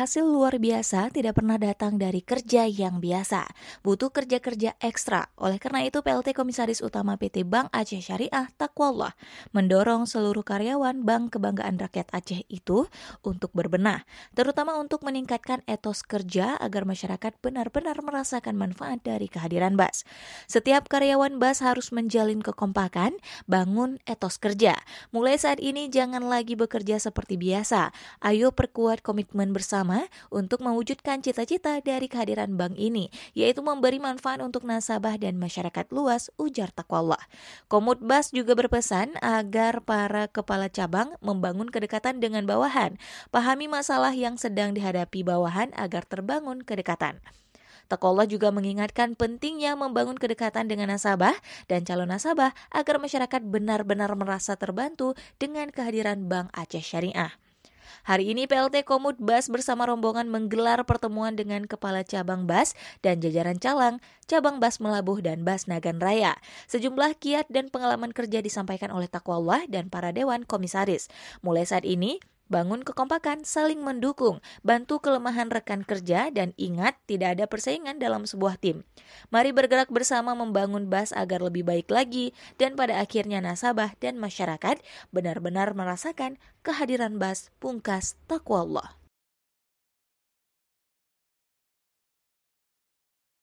hasil luar biasa tidak pernah datang dari kerja yang biasa. Butuh kerja-kerja ekstra. Oleh karena itu, PLT Komisaris Utama PT Bank Aceh Syariah Takwallah mendorong seluruh karyawan Bank Kebanggaan Rakyat Aceh itu untuk berbenah, terutama untuk meningkatkan etos kerja agar masyarakat benar-benar merasakan manfaat dari kehadiran BAS. Setiap karyawan BAS harus menjalin kekompakan, bangun etos kerja. Mulai saat ini jangan lagi bekerja seperti biasa. Ayo perkuat komitmen bersama bersama untuk mewujudkan cita-cita dari kehadiran bank ini, yaitu memberi manfaat untuk nasabah dan masyarakat luas, ujar Takwallah. Komut Bas juga berpesan agar para kepala cabang membangun kedekatan dengan bawahan, pahami masalah yang sedang dihadapi bawahan agar terbangun kedekatan. Tekolah juga mengingatkan pentingnya membangun kedekatan dengan nasabah dan calon nasabah agar masyarakat benar-benar merasa terbantu dengan kehadiran Bank Aceh Syariah. Hari ini PLT Komut Bas bersama rombongan menggelar pertemuan dengan Kepala Cabang Bas dan jajaran Calang, Cabang Bas Melabuh dan Bas Nagan Raya. Sejumlah kiat dan pengalaman kerja disampaikan oleh Takwallah dan para dewan komisaris. Mulai saat ini, Bangun kekompakan, saling mendukung, bantu kelemahan rekan kerja, dan ingat tidak ada persaingan dalam sebuah tim. Mari bergerak bersama membangun BAS agar lebih baik lagi, dan pada akhirnya nasabah dan masyarakat benar-benar merasakan kehadiran BAS pungkas takwa Allah.